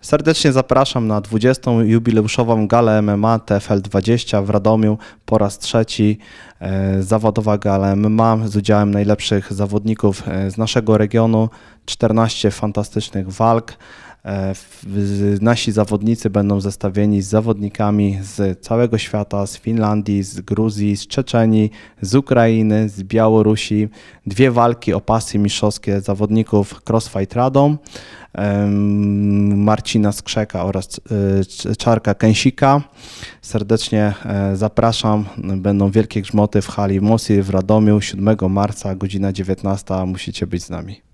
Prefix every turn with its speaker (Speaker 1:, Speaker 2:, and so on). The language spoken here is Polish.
Speaker 1: Serdecznie zapraszam na 20. jubileuszową galę MMA TFL20 w Radomiu po raz trzeci. E, zawodowa gala MMA z udziałem najlepszych zawodników e, z naszego regionu. 14 fantastycznych walk. E, nasi zawodnicy będą zestawieni z zawodnikami z całego świata, z Finlandii, z Gruzji, z Czeczenii, z Ukrainy, z Białorusi. Dwie walki o pasy mistrzowskie zawodników Crossfight Radom. Marcina Skrzeka oraz y, Czarka Kęsika. Serdecznie e, zapraszam. Będą wielkie grzmoty w hali Mosi w Radomiu 7 marca, godzina 19.
Speaker 2: Musicie być z nami.